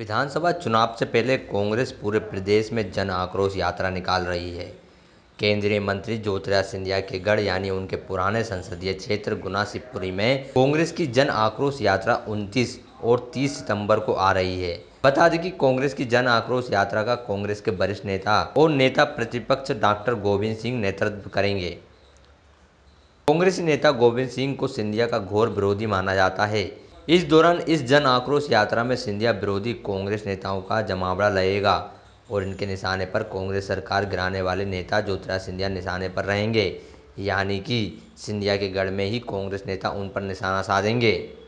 विधानसभा चुनाव से पहले कांग्रेस पूरे प्रदेश में जन आक्रोश यात्रा निकाल रही है केंद्रीय मंत्री ज्योतिराज सिंधिया के गढ़ यानी उनके पुराने संसदीय क्षेत्र गुना शिवपुरी में कांग्रेस की जन आक्रोश यात्रा 29 और 30 सितंबर को आ रही है बता दें कि कांग्रेस की जन आक्रोश यात्रा का कांग्रेस के वरिष्ठ नेता और नेता प्रतिपक्ष डॉक्टर गोविंद सिंह नेतृत्व करेंगे कांग्रेस नेता गोविंद सिंह को सिंधिया का घोर विरोधी माना जाता है इस दौरान इस जन आक्रोश यात्रा में सिंधिया विरोधी कांग्रेस नेताओं का जमावड़ा लगेगा और इनके निशाने पर कांग्रेस सरकार गिराने वाले नेता ज्योतिराज सिंधिया निशाने पर रहेंगे यानी कि सिंधिया के गढ़ में ही कांग्रेस नेता उन पर निशाना साधेंगे